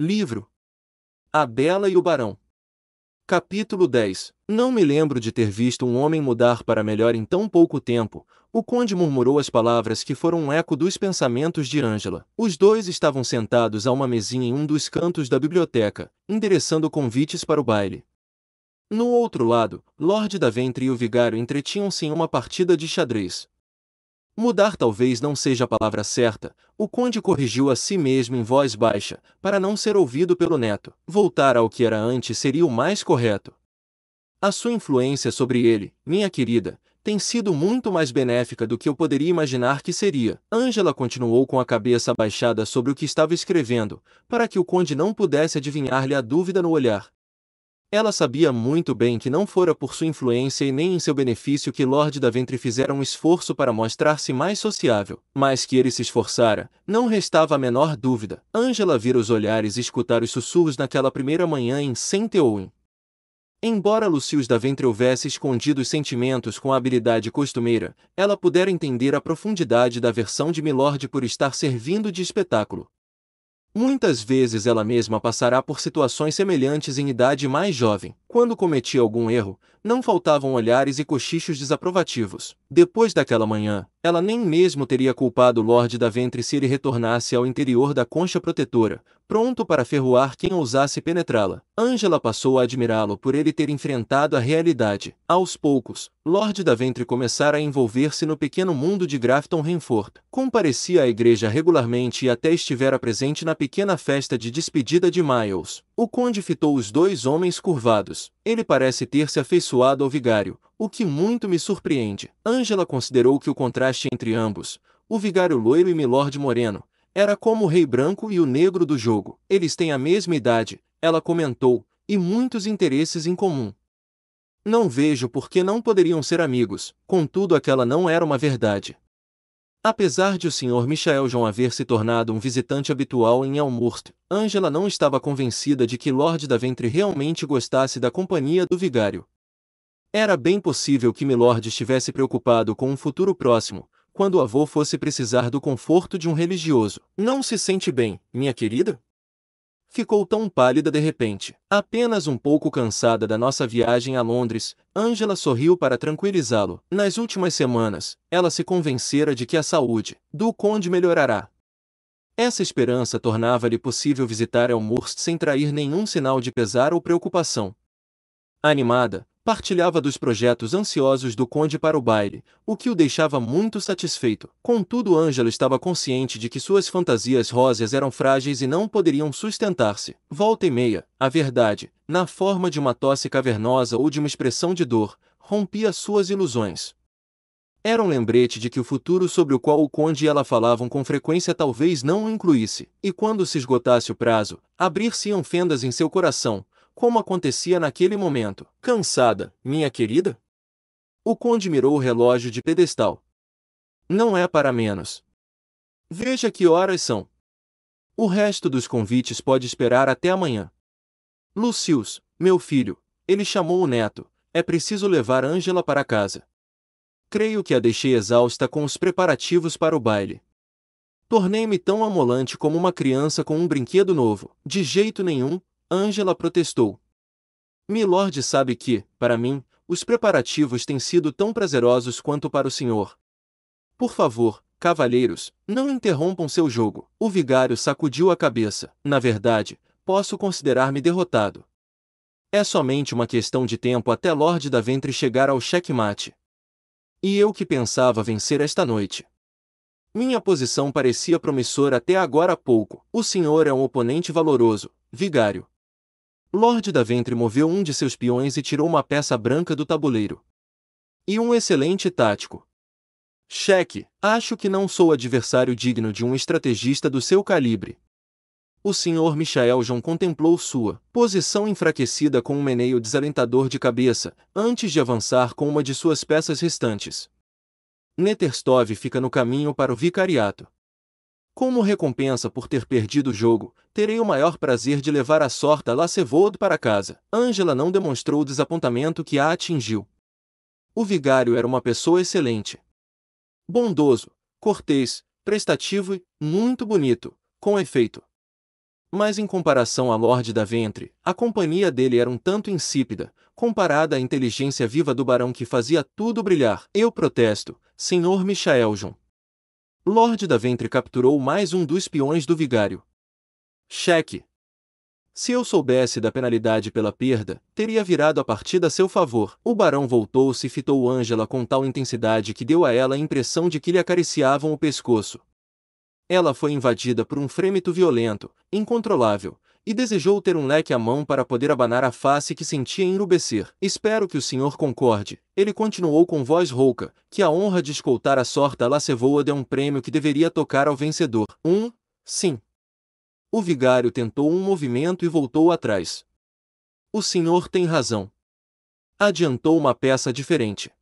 Livro. A Bela e o Barão. Capítulo 10 Não me lembro de ter visto um homem mudar para melhor em tão pouco tempo. O conde murmurou as palavras que foram um eco dos pensamentos de Ângela. Os dois estavam sentados a uma mesinha em um dos cantos da biblioteca, endereçando convites para o baile. No outro lado, Lorde Ventre e o vigário entretinham-se em uma partida de xadrez. Mudar talvez não seja a palavra certa, o conde corrigiu a si mesmo em voz baixa, para não ser ouvido pelo neto. Voltar ao que era antes seria o mais correto. A sua influência sobre ele, minha querida, tem sido muito mais benéfica do que eu poderia imaginar que seria. Angela continuou com a cabeça abaixada sobre o que estava escrevendo, para que o conde não pudesse adivinhar-lhe a dúvida no olhar. Ela sabia muito bem que não fora por sua influência e nem em seu benefício que Lord Daventry fizera um esforço para mostrar-se mais sociável, mas que ele se esforçara, não restava a menor dúvida. Angela vira os olhares e escutar os sussurros naquela primeira manhã em Saint Owen. Embora Lucius Daventry houvesse escondido os sentimentos com a habilidade costumeira, ela pudera entender a profundidade da versão de Milord por estar servindo de espetáculo. Muitas vezes ela mesma passará por situações semelhantes em idade mais jovem, quando cometia algum erro, não faltavam olhares e cochichos desaprovativos. Depois daquela manhã, ela nem mesmo teria culpado o Lorde da Ventre se ele retornasse ao interior da concha protetora, pronto para ferroar quem ousasse penetrá-la. Angela passou a admirá-lo por ele ter enfrentado a realidade. Aos poucos, Lorde da Ventre começara a envolver-se no pequeno mundo de Grafton Renfort. Comparecia à igreja regularmente e até estivera presente na pequena festa de despedida de Miles. O conde fitou os dois homens curvados. Ele parece ter se afeiçoado ao vigário, o que muito me surpreende. Ângela considerou que o contraste entre ambos, o vigário loiro e Milord Moreno, era como o rei branco e o negro do jogo. Eles têm a mesma idade, ela comentou, e muitos interesses em comum. Não vejo por que não poderiam ser amigos, contudo aquela não era uma verdade. Apesar de o Sr. Michael John haver se tornado um visitante habitual em Elmhurst, Angela não estava convencida de que Lord Daventry realmente gostasse da companhia do vigário. Era bem possível que Milord estivesse preocupado com um futuro próximo, quando o avô fosse precisar do conforto de um religioso. Não se sente bem, minha querida? ficou tão pálida de repente. Apenas um pouco cansada da nossa viagem a Londres, Angela sorriu para tranquilizá-lo. Nas últimas semanas, ela se convencera de que a saúde do conde melhorará. Essa esperança tornava-lhe possível visitar Elmhurst sem trair nenhum sinal de pesar ou preocupação. Animada, partilhava dos projetos ansiosos do conde para o baile, o que o deixava muito satisfeito. Contudo, Ângelo estava consciente de que suas fantasias rosas eram frágeis e não poderiam sustentar-se. Volta e meia, a verdade, na forma de uma tosse cavernosa ou de uma expressão de dor, rompia suas ilusões. Era um lembrete de que o futuro sobre o qual o conde e ela falavam com frequência talvez não o incluísse, e quando se esgotasse o prazo, abrir-se-iam fendas em seu coração, como acontecia naquele momento. Cansada, minha querida? O conde mirou o relógio de pedestal. Não é para menos. Veja que horas são. O resto dos convites pode esperar até amanhã. Lucius, meu filho, ele chamou o neto, é preciso levar Ângela para casa. Creio que a deixei exausta com os preparativos para o baile. Tornei-me tão amolante como uma criança com um brinquedo novo. De jeito nenhum, Angela protestou. Milord sabe que, para mim, os preparativos têm sido tão prazerosos quanto para o senhor. Por favor, cavalheiros, não interrompam seu jogo. O vigário sacudiu a cabeça. Na verdade, posso considerar-me derrotado. É somente uma questão de tempo até Lord da Ventre chegar ao checkmate. E eu que pensava vencer esta noite. Minha posição parecia promissora até agora há pouco. O senhor é um oponente valoroso, vigário, Lorde da Ventre moveu um de seus peões e tirou uma peça branca do tabuleiro. E um excelente tático. Cheque, acho que não sou adversário digno de um estrategista do seu calibre. O senhor Michael John contemplou sua posição enfraquecida com um meneio desalentador de cabeça, antes de avançar com uma de suas peças restantes. Neterstov fica no caminho para o vicariato. Como recompensa por ter perdido o jogo, terei o maior prazer de levar a sorta Lacevold para casa. Angela não demonstrou o desapontamento que a atingiu. O vigário era uma pessoa excelente. Bondoso, cortês, prestativo e muito bonito, com efeito. Mas em comparação à Lorde da Ventre, a companhia dele era um tanto insípida, comparada à inteligência viva do barão que fazia tudo brilhar. Eu protesto, Sr. Michael John. Lorde da Ventre capturou mais um dos peões do vigário. Cheque. Se eu soubesse da penalidade pela perda, teria virado a partida a seu favor. O barão voltou-se e fitou Ângela com tal intensidade que deu a ela a impressão de que lhe acariciavam o pescoço. Ela foi invadida por um frêmito violento, incontrolável, e desejou ter um leque à mão para poder abanar a face que sentia enrubescer. Espero que o senhor concorde. Ele continuou com voz rouca, que a honra de escoltar a sorte a Lacevoa de um prêmio que deveria tocar ao vencedor. Um, sim. O vigário tentou um movimento e voltou atrás. O senhor tem razão. Adiantou uma peça diferente.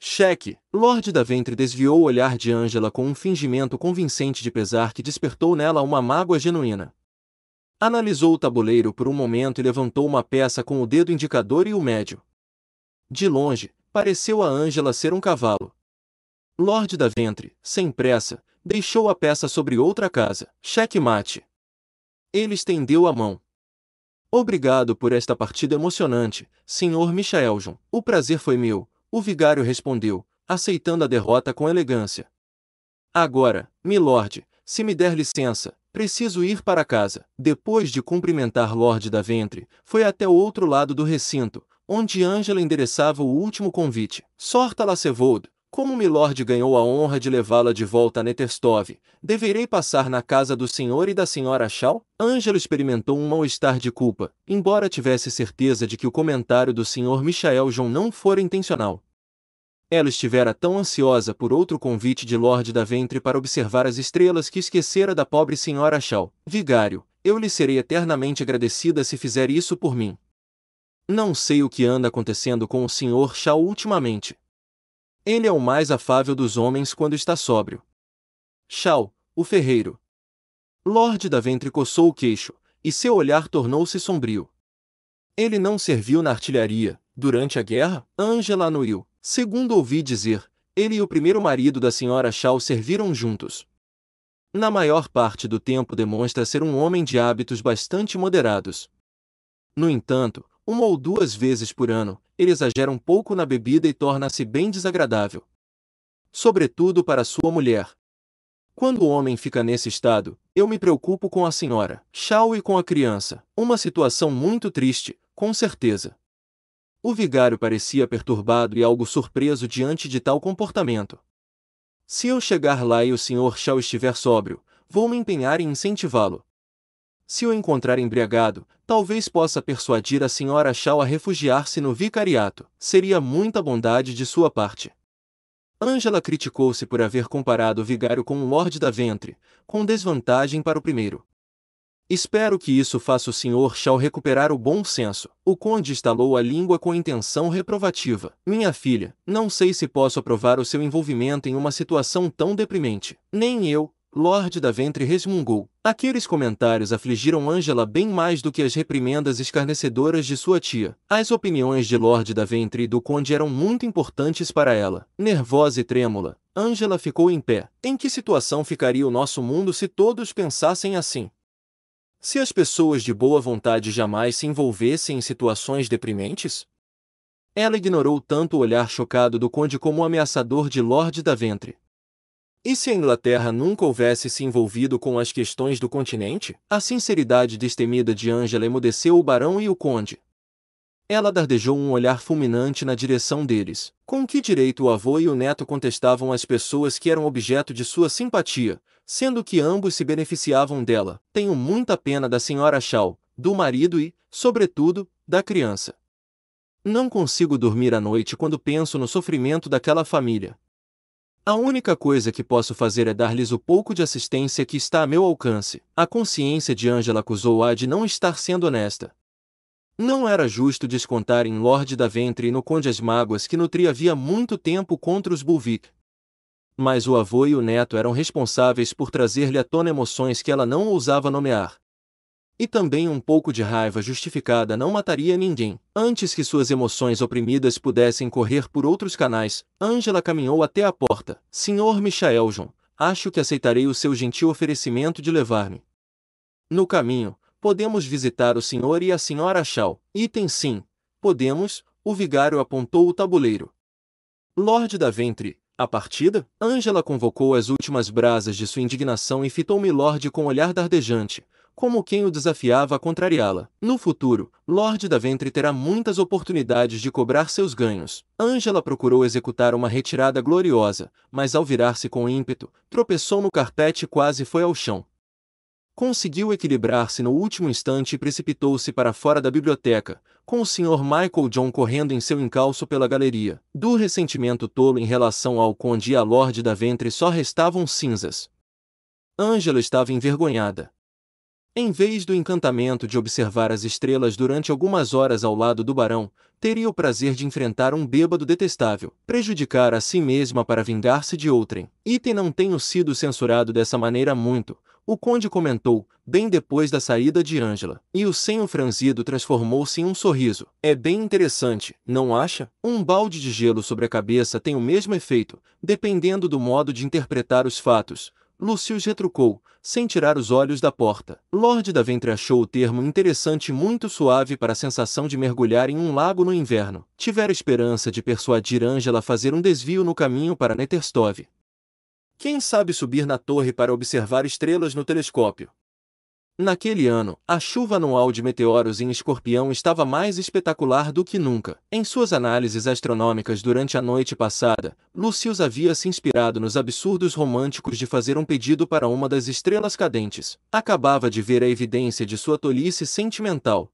Cheque. Lorde da Ventre desviou o olhar de Ângela com um fingimento convincente de pesar que despertou nela uma mágoa genuína. Analisou o tabuleiro por um momento e levantou uma peça com o dedo indicador e o médio. De longe, pareceu a Ângela ser um cavalo. Lorde da Ventre, sem pressa, deixou a peça sobre outra casa. Cheque mate. Ele estendeu a mão. Obrigado por esta partida emocionante, Sr. Michaeljon. O prazer foi meu o vigário respondeu, aceitando a derrota com elegância. Agora, milord, se me der licença, preciso ir para casa. Depois de cumprimentar Lord da Ventre, foi até o outro lado do recinto, onde Angela endereçava o último convite. Sorta Lacevold, como Milord ganhou a honra de levá-la de volta a Netestov, deverei passar na casa do senhor e da senhora Shaw? Ângelo experimentou um mal-estar de culpa, embora tivesse certeza de que o comentário do senhor Michael John não fora intencional. Ela estivera tão ansiosa por outro convite de Lord da Ventre para observar as estrelas que esquecera da pobre senhora Shaw. Vigário, eu lhe serei eternamente agradecida se fizer isso por mim. Não sei o que anda acontecendo com o senhor Shaw ultimamente, ele é o mais afável dos homens quando está sóbrio. Chau, o ferreiro. Lorde da Ventre coçou o queixo, e seu olhar tornou-se sombrio. Ele não serviu na artilharia. Durante a guerra, Angela anuiu. Segundo ouvi dizer, ele e o primeiro marido da senhora Shaw serviram juntos. Na maior parte do tempo demonstra ser um homem de hábitos bastante moderados. No entanto, uma ou duas vezes por ano, ele exagera um pouco na bebida e torna-se bem desagradável. Sobretudo para sua mulher. Quando o homem fica nesse estado, eu me preocupo com a senhora, Shaw e com a criança, uma situação muito triste, com certeza. O vigário parecia perturbado e algo surpreso diante de tal comportamento. Se eu chegar lá e o senhor Shaw estiver sóbrio, vou me empenhar em incentivá-lo. Se o encontrar embriagado, Talvez possa persuadir a senhora Shaw a refugiar-se no vicariato. Seria muita bondade de sua parte. Angela criticou-se por haver comparado o vigário com um lorde da ventre, com desvantagem para o primeiro. Espero que isso faça o senhor Shaw recuperar o bom senso. O conde estalou a língua com intenção reprovativa. Minha filha, não sei se posso aprovar o seu envolvimento em uma situação tão deprimente. Nem eu, Lorde da Ventre resmungou. Aqueles comentários afligiram Angela bem mais do que as reprimendas escarnecedoras de sua tia. As opiniões de Lorde da Ventre e do Conde eram muito importantes para ela. Nervosa e trêmula, Angela ficou em pé. Em que situação ficaria o nosso mundo se todos pensassem assim? Se as pessoas de boa vontade jamais se envolvessem em situações deprimentes? Ela ignorou tanto o olhar chocado do Conde como o ameaçador de Lorde da Ventre. E se a Inglaterra nunca houvesse se envolvido com as questões do continente? A sinceridade destemida de Angela emudeceu o barão e o conde. Ela dardejou um olhar fulminante na direção deles. Com que direito o avô e o neto contestavam as pessoas que eram objeto de sua simpatia, sendo que ambos se beneficiavam dela? Tenho muita pena da senhora Shaw, do marido e, sobretudo, da criança. Não consigo dormir à noite quando penso no sofrimento daquela família. A única coisa que posso fazer é dar-lhes o pouco de assistência que está a meu alcance. A consciência de Angela acusou-a de não estar sendo honesta. Não era justo descontar em Lorde da Ventre e no Conde as mágoas que nutria havia muito tempo contra os Bulvik. Mas o avô e o neto eram responsáveis por trazer-lhe à tona emoções que ela não ousava nomear. E também um pouco de raiva justificada não mataria ninguém. Antes que suas emoções oprimidas pudessem correr por outros canais, Angela caminhou até a porta. Senhor John, acho que aceitarei o seu gentil oferecimento de levar-me. No caminho, podemos visitar o senhor e a senhora Shaw. Item sim. Podemos, o vigário apontou o tabuleiro. Lorde da Ventre, a partida, Angela convocou as últimas brasas de sua indignação e fitou Milord com um olhar dardejante, como quem o desafiava a contrariá-la. No futuro, Lord Ventre terá muitas oportunidades de cobrar seus ganhos. Angela procurou executar uma retirada gloriosa, mas ao virar-se com ímpeto, tropeçou no carpete e quase foi ao chão. Conseguiu equilibrar-se no último instante e precipitou-se para fora da biblioteca, com o Sr. Michael John correndo em seu encalço pela galeria. Do ressentimento tolo em relação ao conde e a Lord Ventre só restavam cinzas. Angela estava envergonhada em vez do encantamento de observar as estrelas durante algumas horas ao lado do barão, teria o prazer de enfrentar um bêbado detestável, prejudicar a si mesma para vingar-se de outrem. Item não tenho sido censurado dessa maneira muito, o conde comentou, bem depois da saída de Ângela. E o senho franzido transformou-se em um sorriso. É bem interessante, não acha? Um balde de gelo sobre a cabeça tem o mesmo efeito, dependendo do modo de interpretar os fatos Lucius retrucou, sem tirar os olhos da porta. Lord Ventre achou o termo interessante e muito suave para a sensação de mergulhar em um lago no inverno. Tivera esperança de persuadir Angela a fazer um desvio no caminho para Netherstove. Quem sabe subir na torre para observar estrelas no telescópio? Naquele ano, a chuva anual de meteoros em Escorpião estava mais espetacular do que nunca. Em suas análises astronômicas durante a noite passada, Lucius havia se inspirado nos absurdos românticos de fazer um pedido para uma das estrelas cadentes. Acabava de ver a evidência de sua tolice sentimental.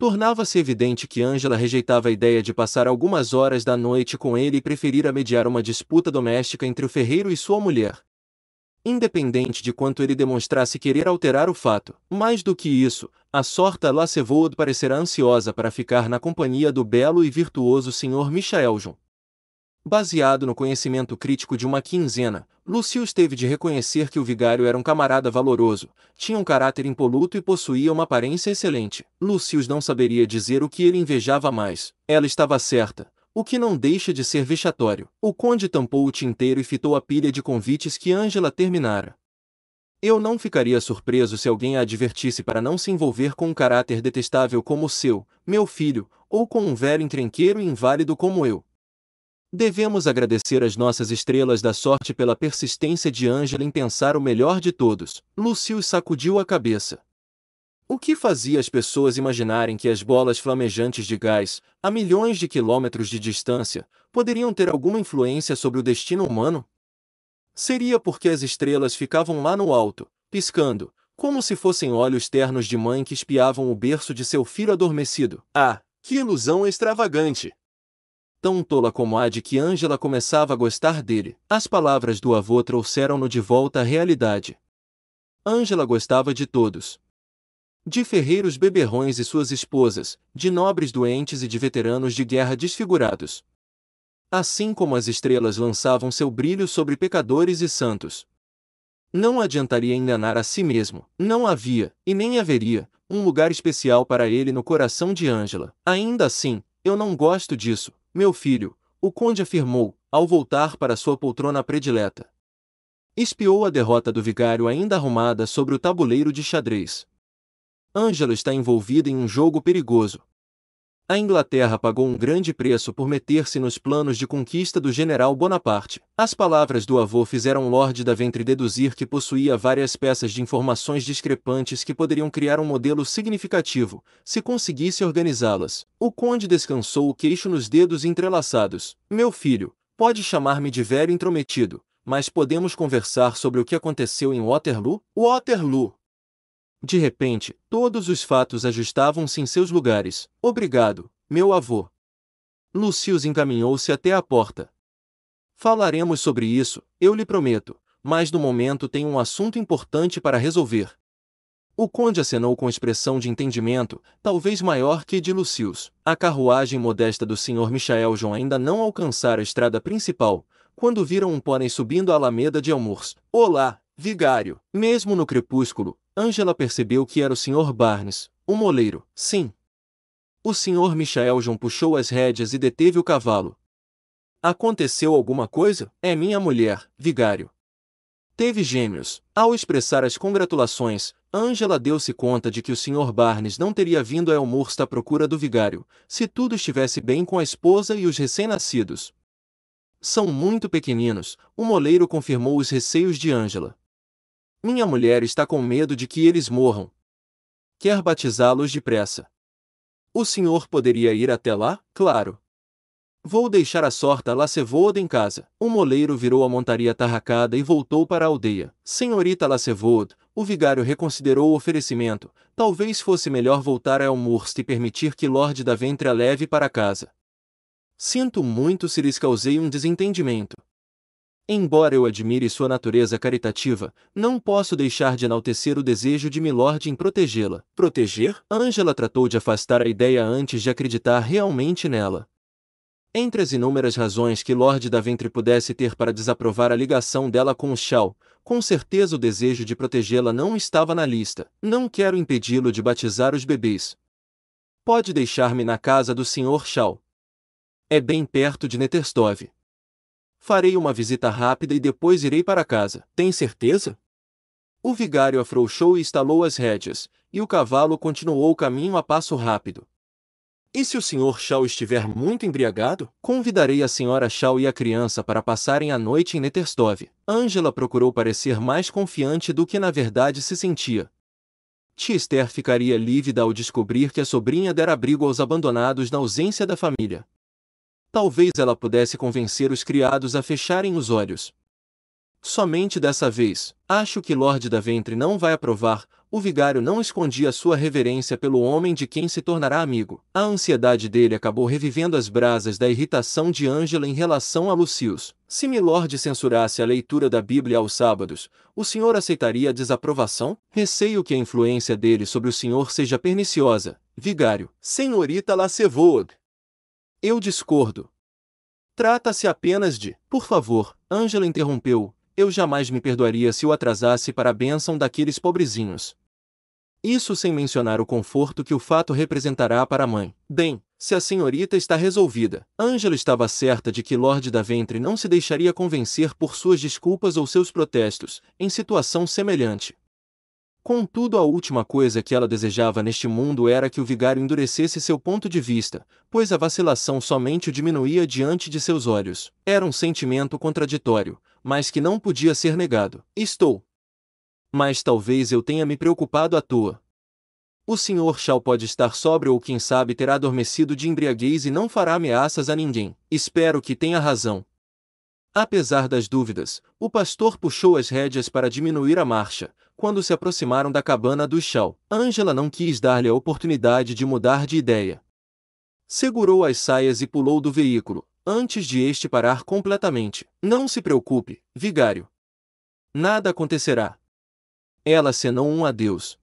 Tornava-se evidente que Angela rejeitava a ideia de passar algumas horas da noite com ele e preferira mediar uma disputa doméstica entre o ferreiro e sua mulher independente de quanto ele demonstrasse querer alterar o fato. Mais do que isso, a sorta Lacevold parecerá ansiosa para ficar na companhia do belo e virtuoso Sr. Michaeljon. Baseado no conhecimento crítico de uma quinzena, Lucius teve de reconhecer que o vigário era um camarada valoroso, tinha um caráter impoluto e possuía uma aparência excelente. Lucius não saberia dizer o que ele invejava mais. Ela estava certa, o que não deixa de ser vexatório. O conde tampou o tinteiro e fitou a pilha de convites que Ângela terminara. Eu não ficaria surpreso se alguém a advertisse para não se envolver com um caráter detestável como o seu, meu filho, ou com um velho entrenqueiro e inválido como eu. Devemos agradecer às nossas estrelas da sorte pela persistência de Ângela em pensar o melhor de todos. Lucio sacudiu a cabeça. O que fazia as pessoas imaginarem que as bolas flamejantes de gás, a milhões de quilômetros de distância, poderiam ter alguma influência sobre o destino humano? Seria porque as estrelas ficavam lá no alto, piscando, como se fossem olhos ternos de mãe que espiavam o berço de seu filho adormecido. Ah, que ilusão extravagante! Tão tola como a de que Angela começava a gostar dele, as palavras do avô trouxeram-no de volta à realidade. Angela gostava de todos, de ferreiros beberrões e suas esposas, de nobres doentes e de veteranos de guerra desfigurados. Assim como as estrelas lançavam seu brilho sobre pecadores e santos. Não adiantaria enganar a si mesmo, não havia, e nem haveria, um lugar especial para ele no coração de Ângela. Ainda assim, eu não gosto disso, meu filho, o conde afirmou, ao voltar para sua poltrona predileta. Espiou a derrota do vigário ainda arrumada sobre o tabuleiro de xadrez. Ângelo está envolvido em um jogo perigoso. A Inglaterra pagou um grande preço por meter-se nos planos de conquista do general Bonaparte. As palavras do avô fizeram Lord Ventre deduzir que possuía várias peças de informações discrepantes que poderiam criar um modelo significativo, se conseguisse organizá-las. O conde descansou o queixo nos dedos entrelaçados. Meu filho, pode chamar-me de velho intrometido, mas podemos conversar sobre o que aconteceu em Waterloo? Waterloo, de repente, todos os fatos ajustavam-se em seus lugares. Obrigado, meu avô. Lucius encaminhou-se até a porta. Falaremos sobre isso, eu lhe prometo, mas no momento tem um assunto importante para resolver. O conde acenou com expressão de entendimento, talvez maior que de Lucius. A carruagem modesta do Sr. Michael John ainda não alcançara a estrada principal, quando viram um pônei subindo a alameda de Almours. Olá, vigário! Mesmo no crepúsculo, Angela percebeu que era o Sr. Barnes, um moleiro, sim. O Sr. Michael John puxou as rédeas e deteve o cavalo. Aconteceu alguma coisa? É minha mulher, vigário. Teve gêmeos. Ao expressar as congratulações, Angela deu-se conta de que o Sr. Barnes não teria vindo a Elmurst à procura do vigário, se tudo estivesse bem com a esposa e os recém-nascidos. São muito pequeninos, o moleiro confirmou os receios de Angela. Minha mulher está com medo de que eles morram. Quer batizá-los depressa. O senhor poderia ir até lá, claro. Vou deixar a sorta Lacevoda em casa. O moleiro virou a montaria tarracada e voltou para a aldeia. Senhorita Lacevoda, o vigário reconsiderou o oferecimento. Talvez fosse melhor voltar a Elmurst e permitir que Lorde da Ventre a leve para casa. Sinto muito se lhes causei um desentendimento. Embora eu admire sua natureza caritativa, não posso deixar de enaltecer o desejo de Milord em protegê-la. Proteger? Angela tratou de afastar a ideia antes de acreditar realmente nela. Entre as inúmeras razões que Lord Daventry pudesse ter para desaprovar a ligação dela com o Shaw, com certeza o desejo de protegê-la não estava na lista. Não quero impedi-lo de batizar os bebês. Pode deixar-me na casa do Sr. Shaw. É bem perto de Neterstov. Farei uma visita rápida e depois irei para casa. Tem certeza? O vigário afrouxou e estalou as rédeas, e o cavalo continuou o caminho a passo rápido. E se o Sr. Shaw estiver muito embriagado, convidarei a Sra. Shaw e a criança para passarem a noite em Neterstov. Angela procurou parecer mais confiante do que na verdade se sentia. Chester ficaria lívida ao descobrir que a sobrinha dera abrigo aos abandonados na ausência da família talvez ela pudesse convencer os criados a fecharem os olhos. Somente dessa vez, acho que Lorde da Ventre não vai aprovar, o vigário não escondia sua reverência pelo homem de quem se tornará amigo. A ansiedade dele acabou revivendo as brasas da irritação de Ângela em relação a Lucius. Se Milord censurasse a leitura da Bíblia aos sábados, o senhor aceitaria a desaprovação? Receio que a influência dele sobre o senhor seja perniciosa. Vigário, senhorita Lacevode, eu discordo. Trata-se apenas de, por favor, Ângela interrompeu, eu jamais me perdoaria se o atrasasse para a bênção daqueles pobrezinhos. Isso sem mencionar o conforto que o fato representará para a mãe. Bem, se a senhorita está resolvida, Ângela estava certa de que Lord da Ventre não se deixaria convencer por suas desculpas ou seus protestos, em situação semelhante. Contudo, a última coisa que ela desejava neste mundo era que o vigário endurecesse seu ponto de vista, pois a vacilação somente o diminuía diante de seus olhos. Era um sentimento contraditório, mas que não podia ser negado. Estou. Mas talvez eu tenha me preocupado à toa. O Sr. Shaw pode estar sóbrio ou quem sabe terá adormecido de embriaguez e não fará ameaças a ninguém. Espero que tenha razão. Apesar das dúvidas, o pastor puxou as rédeas para diminuir a marcha, quando se aproximaram da cabana do chão, Angela não quis dar-lhe a oportunidade de mudar de ideia. Segurou as saias e pulou do veículo, antes de este parar completamente. Não se preocupe, vigário. Nada acontecerá. Ela senão um adeus.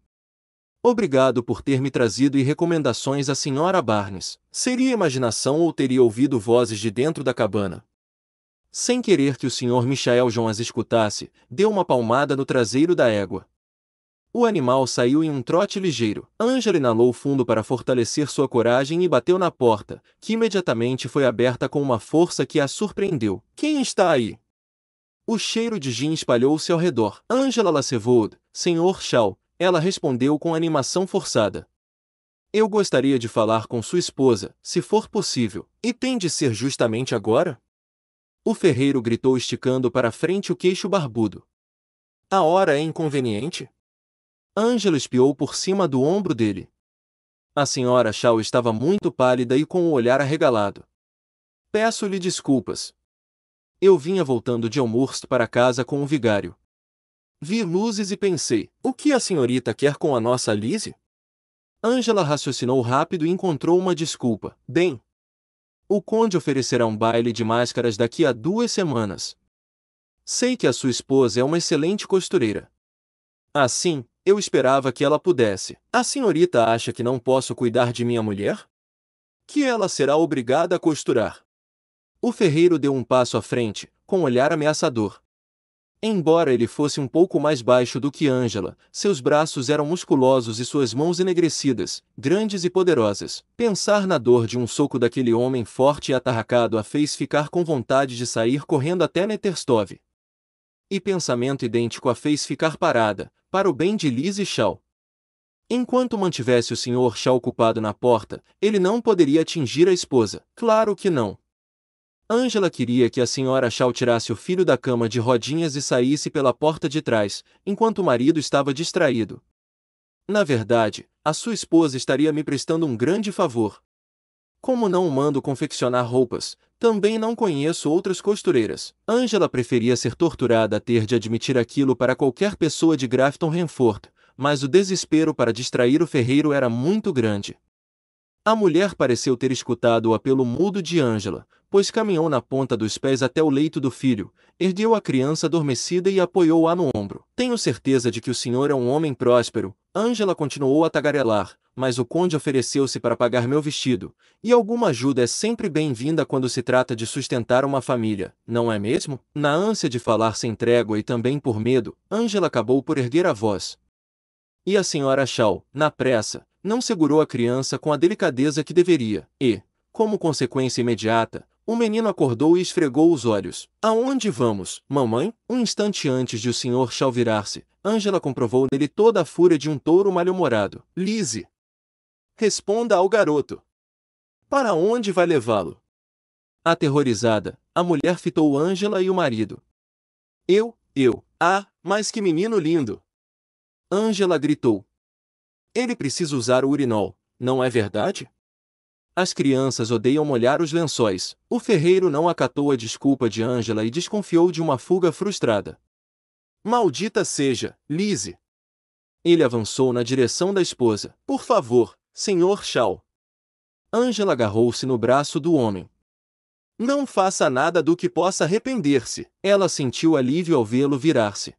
Obrigado por ter me trazido e recomendações à senhora Barnes. Seria imaginação ou teria ouvido vozes de dentro da cabana, sem querer que o Sr. Michael as escutasse, deu uma palmada no traseiro da égua. O animal saiu em um trote ligeiro. Ângela inalou fundo para fortalecer sua coragem e bateu na porta, que imediatamente foi aberta com uma força que a surpreendeu. Quem está aí? O cheiro de gin espalhou-se ao redor. Ângela Lacevold, Sr. Shaw, ela respondeu com animação forçada. Eu gostaria de falar com sua esposa, se for possível. E tem de ser justamente agora? O ferreiro gritou esticando para frente o queixo barbudo. A hora é inconveniente? Ângela espiou por cima do ombro dele. A senhora Shaw estava muito pálida e com o olhar arregalado. Peço-lhe desculpas. Eu vinha voltando de almoço para casa com o vigário. Vi luzes e pensei, o que a senhorita quer com a nossa Lise? Ângela raciocinou rápido e encontrou uma desculpa. Bem, o conde oferecerá um baile de máscaras daqui a duas semanas. Sei que a sua esposa é uma excelente costureira. Assim, eu esperava que ela pudesse. A senhorita acha que não posso cuidar de minha mulher? Que ela será obrigada a costurar. O ferreiro deu um passo à frente, com um olhar ameaçador. Embora ele fosse um pouco mais baixo do que Ângela, seus braços eram musculosos e suas mãos enegrecidas, grandes e poderosas. Pensar na dor de um soco daquele homem forte e atarracado a fez ficar com vontade de sair correndo até Neterstov. E pensamento idêntico a fez ficar parada, para o bem de Liz e Shaw. Enquanto mantivesse o Sr. Shaw ocupado na porta, ele não poderia atingir a esposa. Claro que não. Ângela queria que a senhora Shaw tirasse o filho da cama de rodinhas e saísse pela porta de trás, enquanto o marido estava distraído. Na verdade, a sua esposa estaria me prestando um grande favor. Como não mando confeccionar roupas, também não conheço outras costureiras. Angela preferia ser torturada a ter de admitir aquilo para qualquer pessoa de Grafton Renfort, mas o desespero para distrair o ferreiro era muito grande. A mulher pareceu ter escutado o apelo mudo de Angela, pois caminhou na ponta dos pés até o leito do filho, ergueu a criança adormecida e apoiou-a no ombro. Tenho certeza de que o senhor é um homem próspero. Ângela continuou a tagarelar, mas o conde ofereceu-se para pagar meu vestido, e alguma ajuda é sempre bem-vinda quando se trata de sustentar uma família, não é mesmo? Na ânsia de falar sem trégua e também por medo, Ângela acabou por erguer a voz. E a senhora Shaw, na pressa, não segurou a criança com a delicadeza que deveria, e, como consequência imediata, o menino acordou e esfregou os olhos. Aonde vamos, mamãe? Um instante antes de o senhor Shaw virar-se, Angela comprovou nele toda a fúria de um touro mal-humorado. Lise! Responda ao garoto. Para onde vai levá-lo? Aterrorizada, a mulher fitou Angela e o marido. Eu, eu, ah, mas que menino lindo! Angela gritou. Ele precisa usar o urinol, não é verdade? As crianças odeiam molhar os lençóis. O ferreiro não acatou a desculpa de Ângela e desconfiou de uma fuga frustrada. Maldita seja, Lise! Ele avançou na direção da esposa. Por favor, senhor Shaw. Ângela agarrou-se no braço do homem. Não faça nada do que possa arrepender-se. Ela sentiu alívio ao vê-lo virar-se.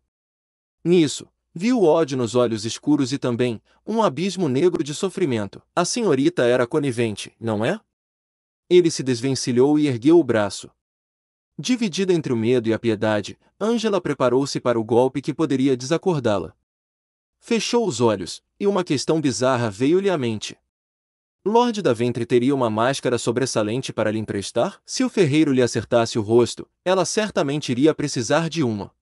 Nisso, Vi o ódio nos olhos escuros e também, um abismo negro de sofrimento. A senhorita era conivente, não é? Ele se desvencilhou e ergueu o braço. Dividida entre o medo e a piedade, Angela preparou-se para o golpe que poderia desacordá-la. Fechou os olhos, e uma questão bizarra veio-lhe à mente. Lorde da Ventre teria uma máscara sobressalente para lhe emprestar? Se o ferreiro lhe acertasse o rosto, ela certamente iria precisar de uma.